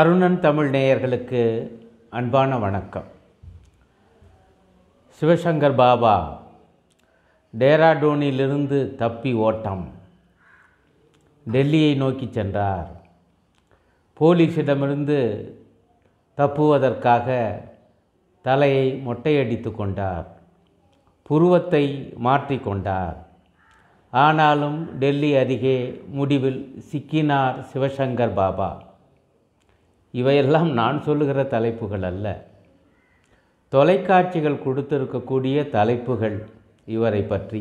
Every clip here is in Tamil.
அருணன் தமிழ் நேயர்களுக்கு அன்பான வணக்கம் சிவசங்கர் பாபா டேராடோனிலிருந்து தப்பி ஓட்டம் டெல்லியை நோக்கி சென்றார் போலீஸிடமிருந்து தப்புவதற்காக தலையை மொட்டையடித்து கொண்டார் புருவத்தை மாற்றிக்கொண்டார் ஆனாலும் டெல்லி அருகே முடிவில் சிக்கினார் சிவசங்கர் பாபா இவையெல்லாம் நான் சொல்லுகிற தலைப்புகள் அல்ல தொலைக்காட்சிகள் கொடுத்திருக்கக்கூடிய தலைப்புகள் இவரை பற்றி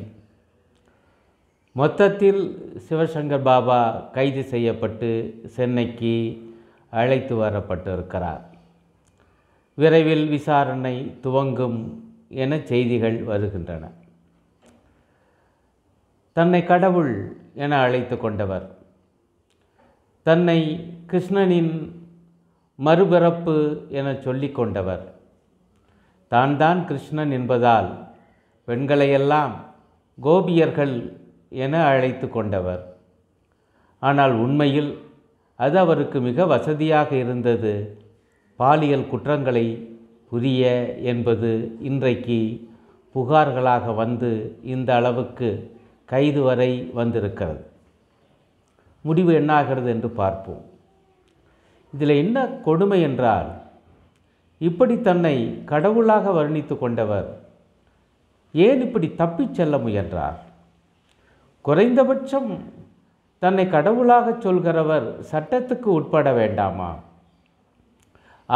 மொத்தத்தில் சிவசங்கர் பாபா கைது செய்யப்பட்டு சென்னைக்கு அழைத்து வரப்பட்டிருக்கிறார் விரைவில் விசாரணை துவங்கும் என செய்திகள் வருகின்றன தன்னை கடவுள் என அழைத்து கொண்டவர் தன்னை கிருஷ்ணனின் மறுபிறப்பு என சொல்லி கொண்டவர் தான் தான் கிருஷ்ணன் என்பதால் பெண்களையெல்லாம் கோபியர்கள் என அழைத்து கொண்டவர் ஆனால் உண்மையில் அது அவருக்கு மிக வசதியாக இருந்தது பாலியல் குற்றங்களை புரிய என்பது இன்றைக்கு புகார்களாக வந்து இந்த அளவுக்கு கைது வரை வந்திருக்கிறது முடிவு என்னாகிறது என்று பார்ப்போம் இதில் என்ன கொடுமை என்றால் இப்படி தன்னை கடவுளாக வர்ணித்து கொண்டவர் ஏன் இப்படி தப்பிச் செல்ல முயன்றார் குறைந்தபட்சம் தன்னை கடவுளாக சொல்கிறவர் சட்டத்துக்கு உட்பட வேண்டாமா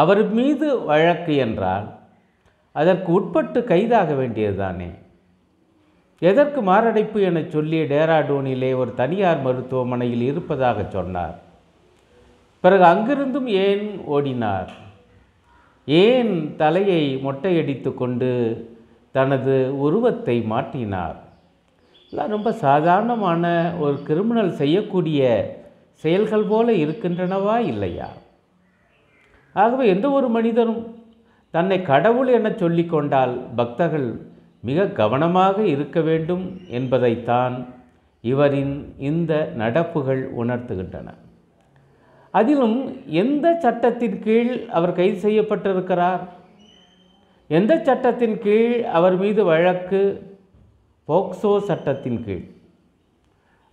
அவர் மீது வழக்கு என்றால் அதற்கு உட்பட்டு கைதாக வேண்டியதுதானே எதற்கு மாரடைப்பு என சொல்லி டேராடூனிலே ஒரு தனியார் மருத்துவமனையில் இருப்பதாக சொன்னார் பிறகு அங்கிருந்தும் ஏன் ஓடினார் ஏன் தலையை மொட்டையடித்து கொண்டு தனது உருவத்தை மாற்றினார் எல்லாம் ரொம்ப சாதாரணமான ஒரு கிரிமினல் செய்யக்கூடிய செயல்கள் போல இருக்கின்றனவா இல்லையா ஆகவே எந்த ஒரு மனிதரும் தன்னை கடவுள் என சொல்லிக்கொண்டால் பக்தர்கள் மிக கவனமாக இருக்க வேண்டும் என்பதைத்தான் இவரின் இந்த நடப்புகள் உணர்த்துகின்றன அதிலும் எந்த சட்டத்தின் கீழ் அவர் கைது செய்யப்பட்டிருக்கிறார் எந்த சட்டத்தின் கீழ் அவர் மீது வழக்கு போக்சோ சட்டத்தின் கீழ்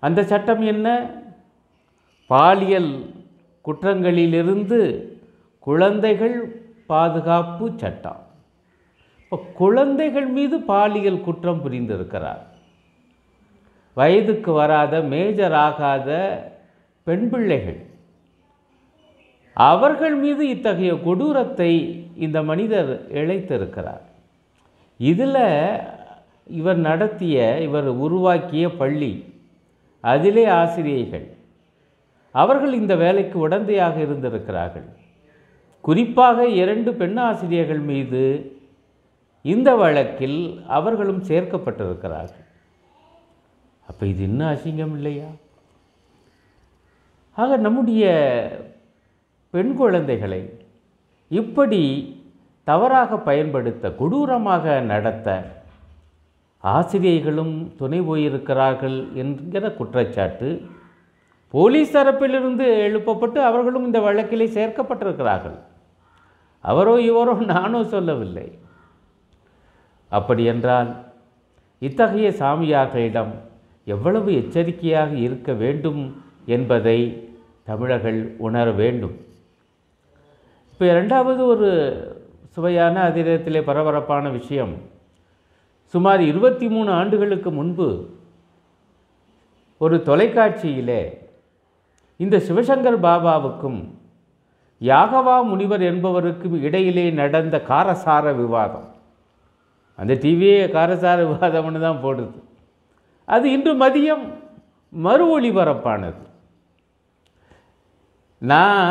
அந்த சட்டம் என்ன பாலியல் குற்றங்களிலிருந்து குழந்தைகள் பாதுகாப்பு சட்டம் இப்போ குழந்தைகள் மீது பாலியல் குற்றம் புரிந்திருக்கிறார் வயதுக்கு வராத மேஜர் ஆகாத பெண் பிள்ளைகள் அவர்கள் மீது இத்தகைய கொடூரத்தை இந்த மனிதர் இழைத்திருக்கிறார் இதில் இவர் நடத்திய இவர் உருவாக்கிய பள்ளி அதிலே ஆசிரியைகள் அவர்கள் இந்த வேலைக்கு உடந்தையாக இருந்திருக்கிறார்கள் குறிப்பாக இரண்டு பெண் ஆசிரியர்கள் மீது இந்த வழக்கில் அவர்களும் சேர்க்கப்பட்டிருக்கிறார்கள் அப்போ இது இன்னும் அசிங்கம் இல்லையா ஆக நம்முடைய பெண் குழந்தைகளை இப்படி தவறாக பயன்படுத்த கொடூரமாக நடத்த ஆசிரியைகளும் துணை போயிருக்கிறார்கள் என்கிற குற்றச்சாட்டு போலீஸ் தரப்பிலிருந்து எழுப்பப்பட்டு அவர்களும் இந்த வழக்கிலே சேர்க்கப்பட்டிருக்கிறார்கள் அவரோ இவரோ நானோ சொல்லவில்லை அப்படியென்றால் இத்தகைய சாமியார்களிடம் எவ்வளவு எச்சரிக்கையாக இருக்க வேண்டும் என்பதை தமிழர்கள் உணர வேண்டும் இப்போ ரெண்டாவது ஒரு சுவையான அதிரத்திலே பரபரப்பான விஷயம் சுமார் இருபத்தி மூணு ஆண்டுகளுக்கு முன்பு ஒரு தொலைக்காட்சியிலே இந்த சிவசங்கர் பாபாவுக்கும் யாகவா முனிவர் என்பவருக்கும் இடையிலே நடந்த காரசார விவாதம் அந்த டிவியே காரசார விவாதம்னு தான் போடுது அது இன்று மதியம் மறு ஒளிபரப்பானது நான்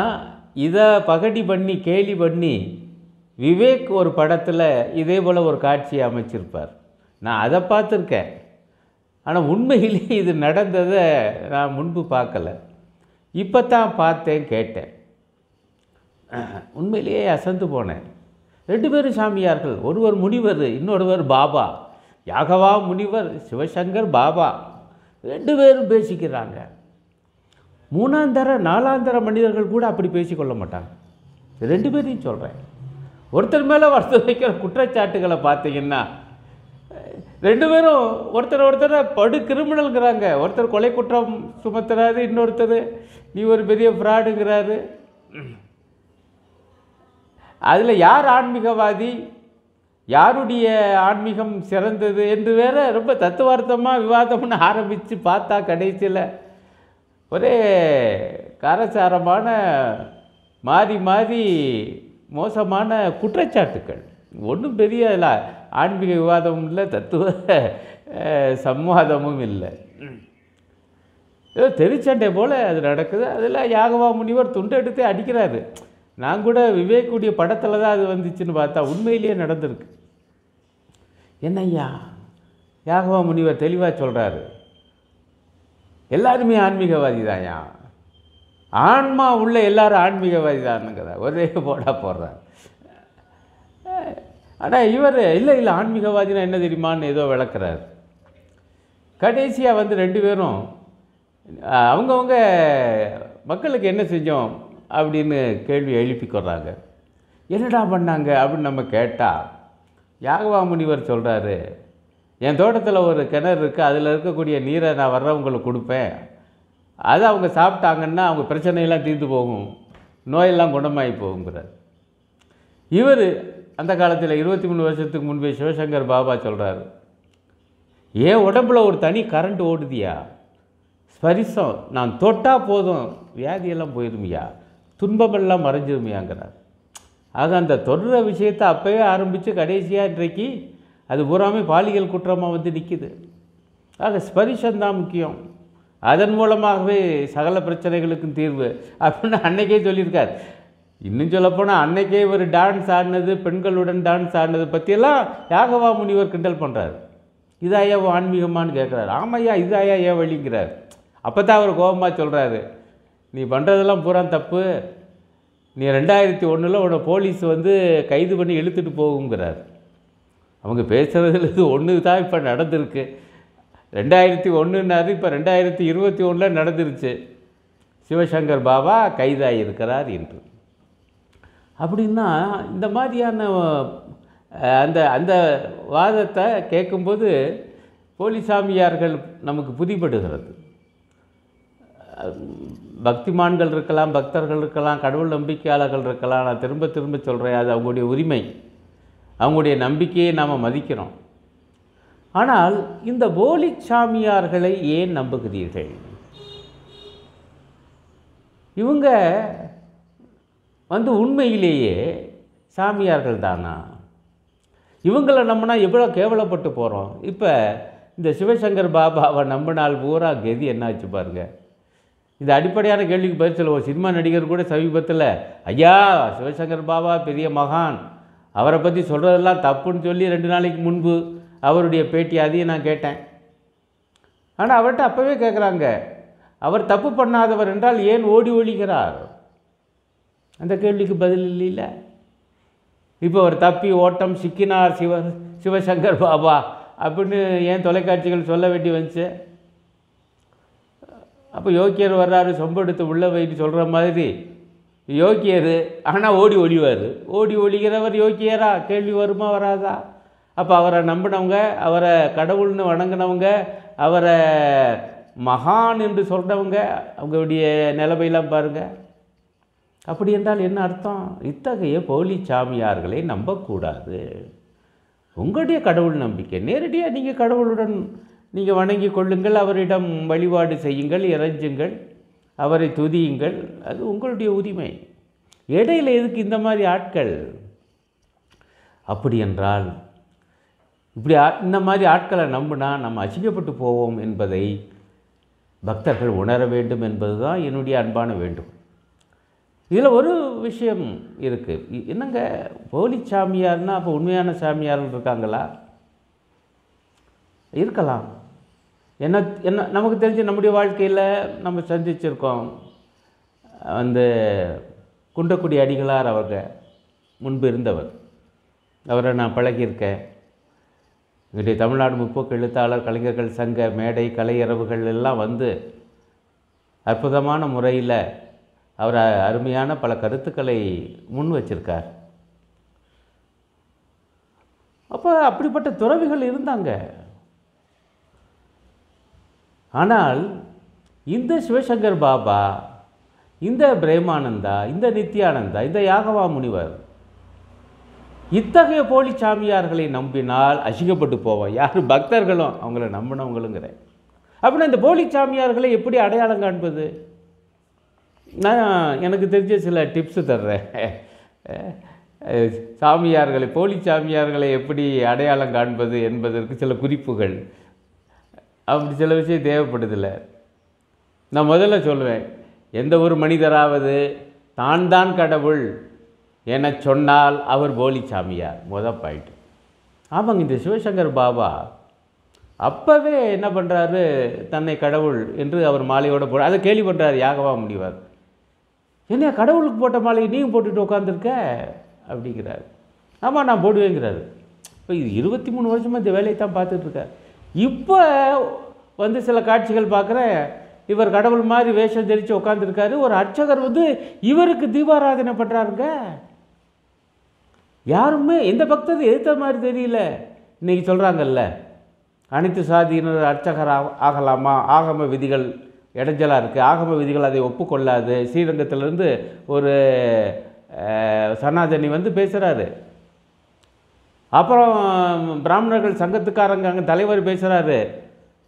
இதை பகடி பண்ணி கேலி பண்ணி விவேக் ஒரு படத்தில் இதே போல் ஒரு காட்சியை அமைச்சிருப்பார் நான் அதை பார்த்துருக்கேன் ஆனால் உண்மையிலே இது நடந்ததை நான் முன்பு பார்க்கல இப்போ தான் பார்த்தேன் கேட்டேன் உண்மையிலேயே அசந்து போனேன் ரெண்டு பேரும் சாமியார்கள் ஒருவர் முனிவர் இன்னொருவர் பாபா யாகவா முனிவர் சிவசங்கர் பாபா ரெண்டு பேரும் பேசிக்கிறாங்க மூணாந்தர நாலாந்தர மனிதர்கள் கூட அப்படி பேசிக்கொள்ள மாட்டாங்க ரெண்டு பேரையும் சொல்கிறேன் ஒருத்தர் மேலே ஒருத்தர் வைக்கிற குற்றச்சாட்டுகளை பார்த்தீங்கன்னா ரெண்டு பேரும் ஒருத்தர் ஒருத்தரை படு கிரிமினல்ங்கிறாங்க ஒருத்தர் கொலை குற்றம் சுமத்துறாரு இன்னொருத்தர் நீ ஒரு பெரிய ஃப்ராடுங்கிறாரு அதில் யார் ஆன்மீகவாதி யாருடைய ஆன்மீகம் சிறந்தது என்று வேற ரொம்ப தத்துவார்த்தமாக விவாதம்னு ஆரம்பித்து பார்த்தா கடைசியில் ஒரே காரசாரமான மாறி மாறி மோசமான குற்றச்சாட்டுக்கள் ஒன்றும் பெரிய இல்லை ஆன்மீக விவாதமும் இல்லை தத்துவ சம்வாதமும் இல்லை ஏதோ தெரிச்சண்டை போல் அது நடக்குது அதில் யாகவா முனிவர் துண்டு எடுத்து அடிக்கிறாரு நான் கூட விவேக்குடைய படத்தில் தான் அது வந்துச்சுன்னு பார்த்தா உண்மையிலேயே நடந்திருக்கு என்னய்யா யாகவா முனிவர் தெளிவாக சொல்கிறாரு எல்லாருமே ஆன்மீகவாதி தான்யா ஆன்மா உள்ள எல்லாரும் ஆன்மீகவாதி கதை ஒரே போடா போடுறார் ஆனால் இவர் இல்லை இல்லை ஆன்மீகவாதினா என்ன தெரியுமான்னு ஏதோ விளக்குறார் கடைசியாக வந்து ரெண்டு பேரும் அவங்கவுங்க மக்களுக்கு என்ன செஞ்சோம் அப்படின்னு கேள்வி எழுப்பிக்கொடுறாங்க என்னடா பண்ணாங்க அப்படின்னு நம்ம கேட்டால் யாகவா முனிவர் சொல்கிறாரு என் தோட்டத்தில் ஒரு கிணறு இருக்குது அதில் இருக்கக்கூடிய நீரை நான் வர்றவங்களுக்கு கொடுப்பேன் அது அவங்க சாப்பிட்டாங்கன்னா அவங்க பிரச்சனையெல்லாம் தீர்ந்து போகும் நோயெல்லாம் குணமாகி போகுங்கிறார் இவர் அந்த காலத்தில் இருபத்தி மூணு வருஷத்துக்கு முன்பே சிவசங்கர் பாபா சொல்கிறார் ஏன் உடம்பில் ஒரு தனி கரண்ட் ஓடுதியா ஸ்பரிசம் நான் தொட்டால் போதும் வியாதியெல்லாம் போயிருமியா துன்பமெல்லாம் மறைஞ்சிருமியாங்கிறார் ஆக அந்த தொடர விஷயத்தை அப்போவே ஆரம்பித்து கடைசியாக இன்றைக்கு அது பூராமே பாலியல் குற்றமாக வந்து நிற்கிது ஆக தான் முக்கியம் அதன் மூலமாகவே சகல பிரச்சனைகளுக்கும் தீர்வு அப்படின்னு அன்னைக்கே சொல்லியிருக்கார் இன்னும் சொல்லப்போனால் அன்னைக்கே ஒரு டான்ஸ் ஆடினது பெண்களுடன் டான்ஸ் ஆடினது பற்றியெல்லாம் யாகவா முனிவர் கிண்டல் பண்ணுறாரு இது ஐயா ஆன்மீகமானு கேட்குறாரு ஆமையா இதாயா ஏன் வழிங்கிறார் அப்போ தான் அவர் கோபமாக சொல்கிறாரு நீ பண்ணுறதெல்லாம் பூரா தப்பு நீ ரெண்டாயிரத்தி ஒன்றில் உன்னை போலீஸ் வந்து கைது பண்ணி இழுத்துட்டு போகுங்கிறார் அவங்க பேசுகிறதுல இது ஒன்று தான் இப்போ நடந்திருக்கு ரெண்டாயிரத்தி ஒன்றுன்னாரு இப்போ ரெண்டாயிரத்தி இருபத்தி ஒன்றில் நடந்துருச்சு சிவசங்கர் பாபா கைதாயிருக்கிறார் இருக்கிறார் என்று அப்படின்னா இந்த மாதிரியான அந்த அந்த வாதத்தை கேட்கும்போது போலிசாமியார்கள் நமக்கு புதிப்படுகிறது பக்திமான்கள் இருக்கலாம் பக்தர்கள் இருக்கலாம் கடவுள் நம்பிக்கையாளர்கள் இருக்கலாம் நான் திரும்ப திரும்ப சொல்கிறேன் அது அவங்களுடைய உரிமை அவங்களுடைய நம்பிக்கையை நாம் மதிக்கிறோம் ஆனால் இந்த போலி சாமியார்களை ஏன் நம்புகிறீர்கள் இவங்க வந்து உண்மையிலேயே சாமியார்கள் தானா இவங்களை நம்பினா எவ்வளோ கேவலப்பட்டு போகிறோம் இப்போ இந்த சிவசங்கர் பாபாவை நம்பினால் பூரா கெதி என்னாச்சு பாருங்க இந்த அடிப்படையான கேள்விக்கு பதில் சொல்லுவோம் சினிமா நடிகர் கூட சமீபத்தில் ஐயா சிவசங்கர் பாபா பெரிய மகான் அவரை பற்றி சொல்கிறதெல்லாம் தப்புன்னு சொல்லி ரெண்டு நாளைக்கு முன்பு அவருடைய பேட்டி அதையும் நான் கேட்டேன் ஆனால் அவர்கிட்ட அப்போவே கேட்குறாங்க அவர் தப்பு பண்ணாதவர் என்றால் ஏன் ஓடி ஒழிக்கிறார் அந்த கேள்விக்கு பதில் இல்லைல்ல இப்போ அவர் தப்பி ஓட்டம் சிக்கினார் சிவ சிவசங்கர் பாபா அப்படின்னு ஏன் தொலைக்காட்சிகள் சொல்ல வேண்டி வந்துச்சு அப்போ யோக்கியர் வர்றாரு சொம்பெடுத்து உள்ள வைட்டு சொல்கிற மாதிரி யோக்கியர் ஆனால் ஓடி ஒழிவார் ஓடி ஒழிகிறவர் யோக்கியரா கேள்வி வருமா வராதா அப்போ அவரை நம்பினவங்க அவரை கடவுள்னு வணங்கினவங்க அவரை மகான் என்று சொல்கிறவங்க அவங்களுடைய நிலைமையெல்லாம் பாருங்கள் அப்படி என்றால் என்ன அர்த்தம் இத்தகைய போலி சாமியார்களை நம்பக்கூடாது உங்களுடைய கடவுள் நம்பிக்கை நேரடியாக நீங்கள் கடவுளுடன் நீங்கள் வணங்கி கொள்ளுங்கள் அவரிடம் வழிபாடு செய்யுங்கள் இறைஞ்சுங்கள் அவரை துதியுங்கள் அது உங்களுடைய உரிமை இடையில் எதுக்கு இந்த மாதிரி ஆட்கள் அப்படி என்றால் இப்படி இந்த மாதிரி ஆட்களை நம்பினா நம்ம அசிங்கப்பட்டு போவோம் என்பதை பக்தர்கள் உணர வேண்டும் என்பது தான் என்னுடைய அன்பான வேண்டும் இதில் ஒரு விஷயம் இருக்குது என்னங்க போலி சாமியார்னால் அப்போ உண்மையான சாமியார்னு இருக்காங்களா இருக்கலாம் என்ன என்ன நமக்கு தெரிஞ்சு நம்முடைய வாழ்க்கையில் நம்ம சந்திச்சிருக்கோம் வந்து குண்டக்குடி அடிகளார் அவர்கள் முன்பு இருந்தவர் அவரை நான் பழகியிருக்கேன் எங்களுடைய தமிழ்நாடு முற்போக்கு எழுத்தாளர் கலைஞர்கள் சங்க மேடை கலையரவுகள் எல்லாம் வந்து அற்புதமான முறையில் அவர் அருமையான பல கருத்துக்களை முன் வச்சிருக்கார் அப்போ அப்படிப்பட்ட துறவிகள் இருந்தாங்க ஆனால் இந்த சிவசங்கர் பாபா இந்த பிரேமானந்தா இந்த நித்யானந்தா இந்த யாகவா முனிவர் இத்தகைய போலி சாமியார்களை நம்பினால் அசிங்கப்பட்டு போவோம் யார் பக்தர்களும் அவங்கள நம்பினவங்களுங்கிறேன் அப்படின்னா இந்த போலி சாமியார்களை எப்படி அடையாளம் காண்பது நான் எனக்கு தெரிஞ்ச சில டிப்ஸு தர்றேன் சாமியார்களை போலி சாமியார்களை எப்படி அடையாளம் காண்பது என்பதற்கு சில குறிப்புகள் அப்படி சில விஷயம் தேவைப்படுதில்லை நான் முதல்ல சொல்லுவேன் எந்த ஒரு மனிதராவது தான் தான் கடவுள் என சொன்னால் அவர் போலி சாமியார் முத பாயிட்டு ஆமாங்க இந்த சிவசங்கர் பாபா அப்போவே என்ன பண்ணுறாரு தன்னை கடவுள் என்று அவர் மாலையோட போட அதை கேள்வி பண்ணுறாரு யாகவா முடிவார் என்ன கடவுளுக்கு போட்ட மாலையை நீங்கள் போட்டுட்டு உட்காந்துருக்க அப்படிங்கிறாரு ஆமாம் நான் போடுவேங்கிறாரு இப்போ இது இருபத்தி மூணு வருஷமாக இந்த வேலையை தான் பார்த்துட்ருக்கார் இப்போ வந்து சில காட்சிகள் பார்க்குறேன் இவர் கடவுள் மாதிரி வேஷம் தெரித்து உட்காந்துருக்காரு ஒரு அர்ச்சகர் வந்து இவருக்கு தீபாராதனை பண்ணுறாருங்க யாருமே எந்த பக்தத்தை எடுத்த மாதிரி தெரியல இன்றைக்கி சொல்கிறாங்கல்ல அனைத்து சாதியினர் அர்ச்சகர் ஆகலாமா ஆகம விதிகள் இடைஞ்சலாக இருக்குது ஆகம விதிகள் அதை ஒப்புக்கொள்ளாது ஸ்ரீரங்கத்திலேருந்து ஒரு சனாதனி வந்து பேசுகிறாரு அப்புறம் பிராமணர்கள் சங்கத்துக்காரங்க அங்கே தலைவர் பேசுகிறாரு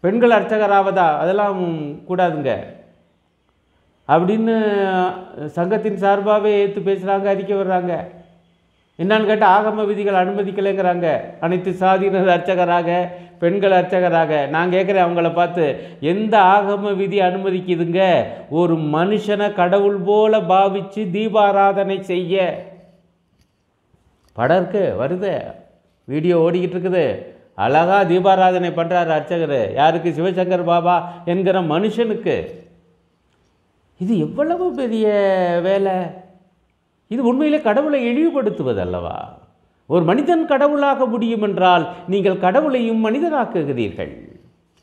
பெண்கள் அர்ச்சகர் ஆவதா அதெல்லாம் கூடாதுங்க அப்படின்னு சங்கத்தின் சார்பாகவே ஏற்று பேசுகிறாங்க அறிக்கை வர்றாங்க என்னான்னு கேட்டால் ஆகம விதிகள் அனுமதிக்கலைங்கிறாங்க அனைத்து சாதியினர் அர்ச்சகராக பெண்கள் அர்ச்சகராக நான் கேட்குறேன் அவங்கள பார்த்து எந்த ஆகம விதி அனுமதிக்குதுங்க ஒரு மனுஷனை கடவுள் போல பாவித்து தீபாராதனை செய்ய படம் இருக்கு வருது வீடியோ ஓடிக்கிட்டு இருக்குது அழகாக தீபாராதனை பண்ணுறாரு அர்ச்சகர் யாருக்கு சிவசங்கர் பாபா என்கிற மனுஷனுக்கு இது எவ்வளவு பெரிய வேலை இது உண்மையிலே கடவுளை இழிவுபடுத்துவது அல்லவா ஒரு மனிதன் கடவுளாக முடியும் என்றால் நீங்கள் கடவுளையும் மனிதனாக்குகிறீர்கள்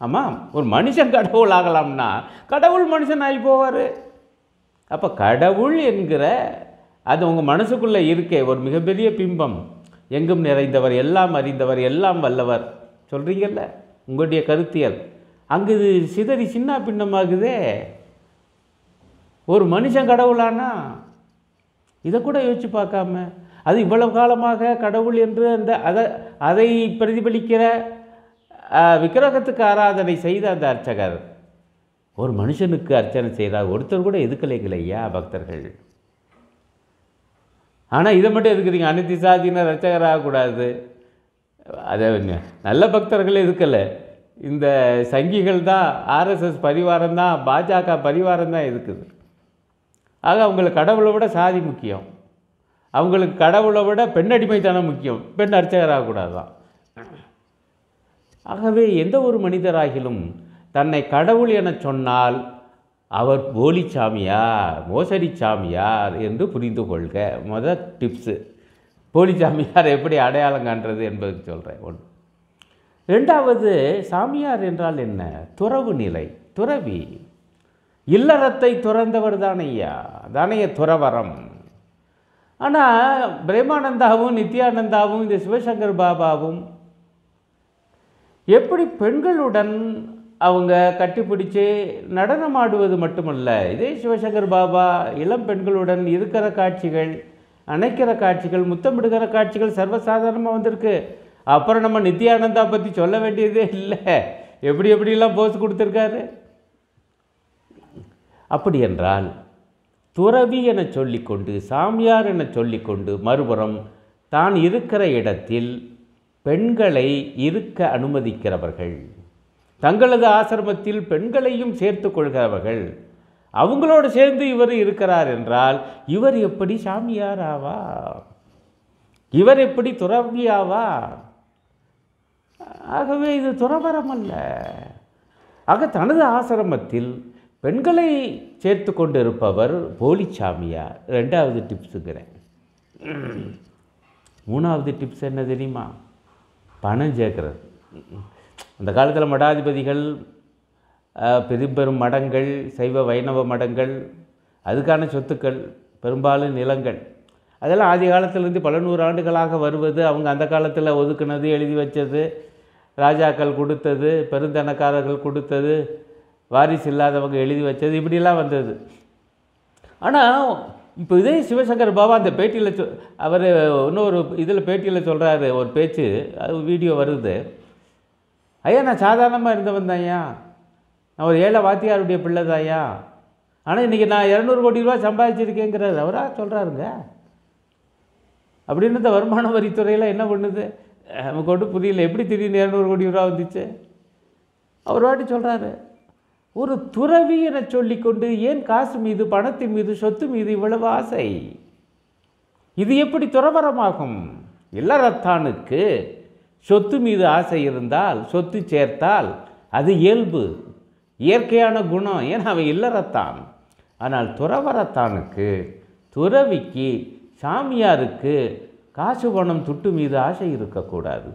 ஆமாம் ஒரு மனுஷன் கடவுள் ஆகலாம்னா கடவுள் மனுஷன் ஆகி போவார் அப்போ கடவுள் என்கிற அது உங்கள் மனசுக்குள்ளே இருக்கே ஒரு மிகப்பெரிய பிம்பம் எங்கும் நிறைந்தவர் எல்லாம் அறிந்தவர் எல்லாம் வல்லவர் சொல்கிறீங்கல்ல உங்களுடைய கருத்தியல் அங்கு இது சிதறி சின்ன பின்னமாகுதே ஒரு மனுஷன் கடவுளானா இதை கூட யோசித்து பார்க்காம அது இவ்வளவு காலமாக கடவுள் என்று அந்த அதை அதை பிரதிபலிக்கிற விக்கிரகத்துக்கு ஆராதனை செய்த அந்த அர்ச்சகர் ஒரு மனுஷனுக்கு அர்ச்சனை செய்தார் ஒருத்தர் கூட எதுக்கலைங்களையா பக்தர்கள் ஆனால் இதை மட்டும் எதுக்குறீங்க அனைத்து சாதியினர் ரச்சகர் ஆகக்கூடாது அதே நல்ல பக்தர்கள் இருக்கலை இந்த சங்கிகள் தான் ஆர்எஸ்எஸ் பரிவாரம் தான் பாஜக பரிவாரம் தான் இருக்குது ஆக அவங்களுக்கு கடவுளை விட சாதி முக்கியம் அவங்களுக்கு கடவுளை விட பெண் அடிமைத்தனம் முக்கியம் பெண் அர்ச்சகராகக்கூடாது தான் ஆகவே எந்த ஒரு மனிதராகிலும் தன்னை கடவுள் என சொன்னால் அவர் போலி சாமியார் மோசடி சாமியார் என்று புரிந்து கொள்க மொத டிப்ஸு போலி சாமியார் எப்படி அடையாளம் காண்றது என்பது சொல்கிறேன் ஒன்று ரெண்டாவது சாமியார் என்றால் என்ன துறவு நிலை துறவி இல்லறத்தை துறந்தவர் தானையா தானைய துறவரம் ஆனால் பிரேமானந்தாவும் நித்யானந்தாவும் இந்த சிவசங்கர் பாபாவும் எப்படி பெண்களுடன் அவங்க கட்டிப்பிடிச்சு நடனம் ஆடுவது மட்டுமல்ல இதே சிவசங்கர் பாபா இளம் பெண்களுடன் இருக்கிற காட்சிகள் அணைக்கிற காட்சிகள் முத்தமிடுகிற காட்சிகள் சர்வசாதாரணமாக வந்திருக்கு அப்புறம் நம்ம நித்யானந்தா பற்றி சொல்ல வேண்டியதே இல்லை எப்படி எப்படிலாம் போஸ் கொடுத்துருக்காரு அப்படி என்றால் துறவி என சொல்லிக்கொண்டு சாமியார் என சொல்லிக்கொண்டு மறுபுறம் தான் இருக்கிற இடத்தில் பெண்களை இருக்க அனுமதிக்கிறவர்கள் தங்களது ஆசிரமத்தில் பெண்களையும் சேர்த்து கொள்கிறவர்கள் அவங்களோடு சேர்ந்து இவர் இருக்கிறார் என்றால் இவர் எப்படி சாமியார் ஆவா இவர் எப்படி துறவியாவா ஆகவே இது துறவரம் அல்ல ஆக தனது ஆசிரமத்தில் பெண்களை சேர்த்து கொண்டிருப்பவர் போலி சாமியார் ரெண்டாவது டிப்ஸுங்கிறேன் மூணாவது டிப்ஸ் என்ன தெரியுமா பணம் சேர்க்கிறது அந்த காலத்தில் மடாதிபதிகள் பெரும்பெரும் மடங்கள் சைவ வைணவ மடங்கள் அதுக்கான சொத்துக்கள் பெரும்பாலும் நிலங்கள் அதெல்லாம் ஆதி காலத்திலேருந்து பல நூறு ஆண்டுகளாக வருவது அவங்க அந்த காலத்தில் ஒதுக்குனது எழுதி வச்சது ராஜாக்கள் கொடுத்தது பெருந்தனக்காரர்கள் கொடுத்தது வாரிசு இல்லாதவங்க எழுதி வச்சது இப்படிலாம் வந்தது ஆனால் இப்போ இதே சிவசங்கர் பாபா அந்த பேட்டியில் சொ அவர் இன்னொரு இதில் பேட்டியில் சொல்கிறாரு ஒரு பேச்சு அது வீடியோ வருது ஐயா நான் சாதாரணமாக இருந்தவன் தான்யா நான் ஒரு ஏழை வாத்தியாருடைய பிள்ளை ஐயா ஆனால் இன்றைக்கி நான் இரநூறு கோடி ரூபா சம்பாதிச்சிருக்கேங்கிறது அவராக சொல்கிறாருங்க அப்படின்னு இந்த வருமான வரித்துறையில் என்ன பண்ணுது நமக்கு ஒன்றும் புரியல எப்படி திடீர்னு இரநூறு கோடி ரூபா வந்துச்சு அவர் வாட்டி சொல்கிறாரு ஒரு துறவி என சொல்லிக்கொண்டு ஏன் காசு மீது பணத்தின் மீது சொத்து மீது இவ்வளவு ஆசை இது எப்படி துறவரமாகும் இல்லறத்தானுக்கு சொத்து மீது ஆசை இருந்தால் சொத்து சேர்த்தால் அது இயல்பு இயற்கையான குணம் ஏன்னா அவன் இல்லறத்தான் ஆனால் துறவரத்தானுக்கு துறவிக்கு சாமியாருக்கு காசு பணம் துட்டு மீது ஆசை இருக்கக்கூடாது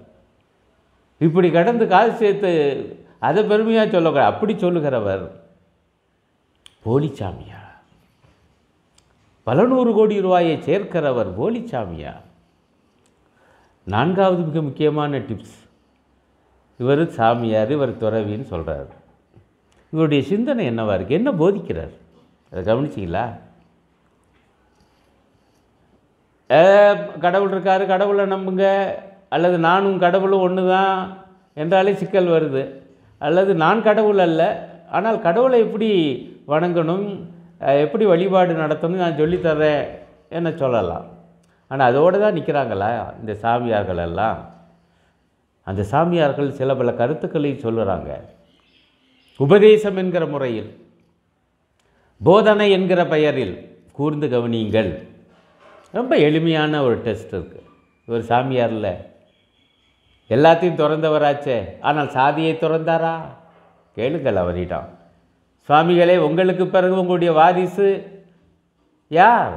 இப்படி கடந்து காசு சேர்த்து அதை பெருமையாக சொல்லக்கூடாது அப்படி சொல்லுகிறவர் போலிச்சாமியா பல நூறு கோடி ரூபாயை சேர்க்கிறவர் போலிச்சாமியா நான்காவது மிக முக்கியமான டிப்ஸ் இவர் சாமியார் இவர் துறவின்னு சொல்கிறார் இவருடைய சிந்தனை என்னவாக இருக்குது என்ன போதிக்கிறார் அதை கவனிச்சிங்களா கடவுள் இருக்கார் கடவுளை நம்புங்க அல்லது நானும் கடவுளும் ஒன்று தான் என்றாலே சிக்கல் வருது அல்லது நான் கடவுள் அல்ல ஆனால் கடவுளை எப்படி வணங்கணும் எப்படி வழிபாடு நடத்தணும் நான் சொல்லித்தரேன் என்ன சொல்லலாம் ஆனால் அதோடு தான் நிற்கிறாங்களா இந்த சாமியார்கள் எல்லாம் அந்த சாமியார்கள் சில பல கருத்துக்களை சொல்லுகிறாங்க உபதேசம் என்கிற முறையில் போதனை என்கிற பெயரில் கூர்ந்து கவனியுங்கள் ரொம்ப எளிமையான ஒரு டெஸ்ட் இருக்குது ஒரு சாமியாரில் எல்லாத்தையும் திறந்தவராச்சே ஆனால் சாதியை திறந்தாரா கேளுங்கள் அவரிடம் சுவாமிகளே உங்களுக்கு பிறகு உங்களுடைய வாரிசு யார்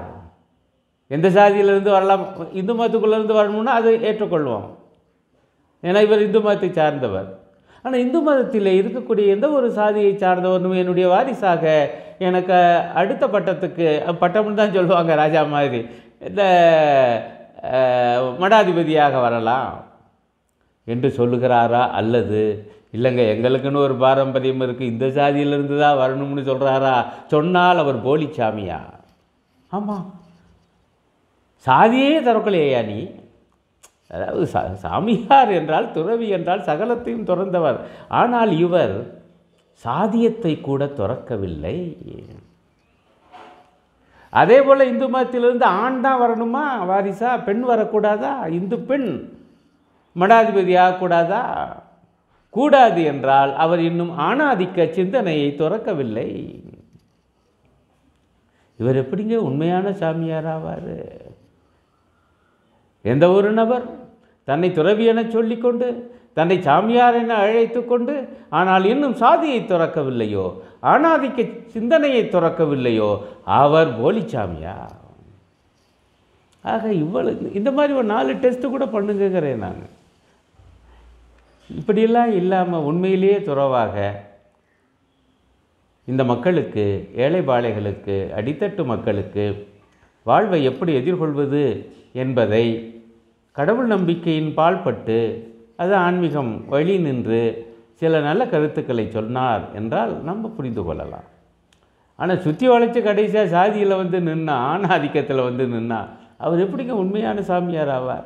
எந்த சாதியிலேருந்து வரலாம் இந்து மதத்துக்குள்ளேருந்து வரணும்னா அதை ஏற்றுக்கொள்வோம் ஏன்னா இவர் இந்து மதத்தை சார்ந்தவர் ஆனால் இந்து மதத்தில் இருக்கக்கூடிய எந்த ஒரு சாதியை சார்ந்தவரும் என்னுடைய வாரிசாக எனக்கு அடுத்த பட்டத்துக்கு பட்டம்னு தான் சொல்லுவாங்க ராஜா மாதிரி இந்த மடாதிபதியாக வரலாம் என்று சொல்லுகிறாரா அல்லது இல்லைங்க எங்களுக்குன்னு ஒரு பாரம்பரியம் இருக்குது இந்த சாதியிலிருந்து தான் வரணும்னு சொல்கிறாரா சொன்னால் அவர் போலிச்சாமியா ஆமாம் சாதியே திறக்கலையா நீ அதாவது சா சாமியார் என்றால் துறவி என்றால் சகலத்தையும் துறந்தவர் ஆனால் இவர் சாதியத்தை கூட துறக்கவில்லை அதே போல் இந்து மதத்திலிருந்து ஆண் தான் வரணுமா வாரிசா பெண் வரக்கூடாதா இந்து பெண் மடாதிபதி ஆகக்கூடாதா கூடாது என்றால் அவர் இன்னும் ஆணாதிக்க சிந்தனையை துறக்கவில்லை இவர் எப்படிங்க உண்மையான சாமியார் ஆவார் எந்த ஒரு நபர் தன்னை துறவி என சொல்லிக்கொண்டு தன்னை சாமியார் என அழைத்து கொண்டு ஆனால் இன்னும் சாதியை துறக்கவில்லையோ ஆணாதிக்க சிந்தனையை துறக்கவில்லையோ அவர் போலிச்சாமியா ஆக இவ்வளவு இந்த மாதிரி ஒரு நாலு டெஸ்ட்டு கூட பண்ணுங்கிறேன் நான் இப்படியெல்லாம் இல்லாமல் உண்மையிலேயே துறவாக இந்த மக்களுக்கு ஏழை பாழைகளுக்கு அடித்தட்டு மக்களுக்கு வாழ்வை எப்படி எதிர்கொள்வது என்பதை கடவுள் நம்பிக்கையின் பால்பட்டு அது ஆன்மீகம் வழி நின்று சில நல்ல கருத்துக்களை சொன்னார் என்றால் நம்ம புரிந்து கொள்ளலாம் ஆனால் சுற்றி வளைச்சி கடைசியாக சாதியில் வந்து நின்னா ஆணாதிக்கத்தில் வந்து நின்னா அவர் எப்படிங்க உண்மையான சாமியார் ஆவார்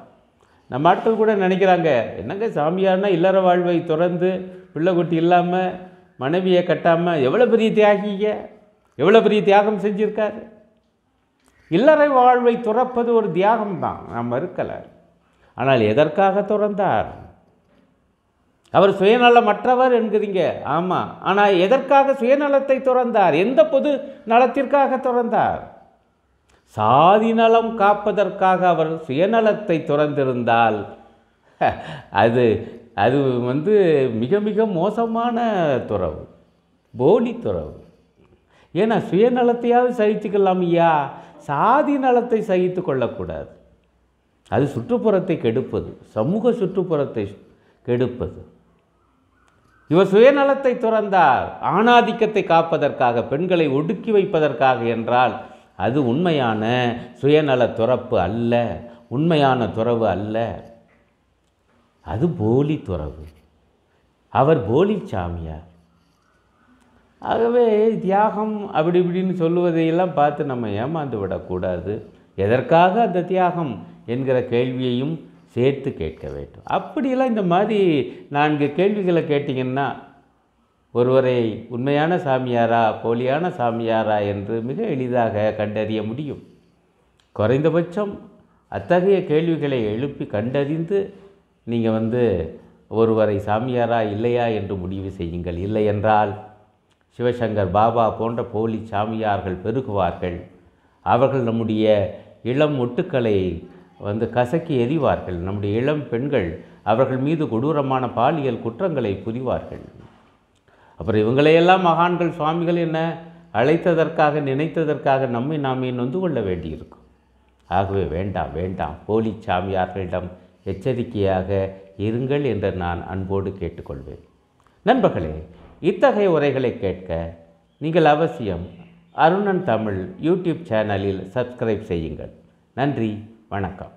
நம்ம ஆட்கள் கூட நினைக்கிறாங்க என்னங்க சாமியார்னா இல்லற வாழ்வை துறந்து பிள்ளை குட்டி இல்லாமல் மனைவியை கட்டாமல் எவ்வளோ பெரிய தியாகிங்க எவ்வளோ பெரிய தியாகம் செஞ்சுருக்காரு இல்லறை வாழ்வை துறப்பது ஒரு தியாகம்தான் நாம் மறுக்கலை ஆனால் எதற்காக துறந்தார் அவர் சுயநலம் மற்றவர் என்கிறீங்க ஆமாம் ஆனால் எதற்காக சுயநலத்தை துறந்தார் எந்த பொது நலத்திற்காக துறந்தார் சாதி நலம் காப்பதற்காக அவர் சுயநலத்தை துறந்திருந்தால் அது அது வந்து மிக மிக மோசமான துறவு போலி துறவு ஏன்னா சுயநலத்தையாவது சகித்துக்கலாம் ஐயா சாதி நலத்தை சகித்து கொள்ளக்கூடாது அது சுற்றுப்புறத்தை கெடுப்பது சமூக சுற்றுப்புறத்தை கெடுப்பது இவர் சுயநலத்தை துறந்தார் ஆணாதிக்கத்தை காப்பதற்காக பெண்களை ஒடுக்கி வைப்பதற்காக என்றால் அது உண்மையான சுயநல துறப்பு அல்ல உண்மையான துறவு அல்ல அது போலி துறவு அவர் போலி சாமியார் ஆகவே தியாகம் அப்படி இப்படின்னு சொல்லுவதையெல்லாம் பார்த்து நம்ம ஏமாந்து விடக்கூடாது எதற்காக அந்த தியாகம் என்கிற கேள்வியையும் சேர்த்து கேட்க வேண்டும் அப்படியெல்லாம் இந்த மாதிரி நான்கு கேள்விகளை கேட்டிங்கன்னா ஒருவரை உண்மையான சாமியாரா போலியான சாமியாரா என்று மிக எளிதாக கண்டறிய முடியும் குறைந்தபட்சம் அத்தகைய கேள்விகளை எழுப்பி கண்டறிந்து நீங்கள் வந்து ஒருவரை சாமியாரா இல்லையா என்று முடிவு செய்யுங்கள் இல்லை என்றால் சிவசங்கர் பாபா போன்ற போலி சாமியார்கள் பெருகுவார்கள் அவர்கள் நம்முடைய இளம் ஒட்டுக்களை வந்து கசக்கி எறிவார்கள் நம்முடைய இளம் பெண்கள் அவர்கள் மீது கொடூரமான பாலியல் குற்றங்களை புரிவார்கள் அப்புறம் இவங்களையெல்லாம் மகான்கள் சுவாமிகள் என்ன அழைத்ததற்காக நினைத்ததற்காக நம்மை நாமே நொந்து கொள்ள வேண்டியிருக்கும் ஆகவே வேண்டாம் வேண்டாம் போலி சாமியார்களிடம் எச்சரிக்கையாக இருங்கள் என்று நான் அன்போடு கேட்டுக்கொள்வேன் நண்பர்களே இத்தகைய உரைகளை கேட்க நீங்கள் அவசியம் அருணன் தமிழ் யூடியூப் சேனலில் சப்ஸ்கிரைப் செய்யுங்கள் நன்றி வணக்கம்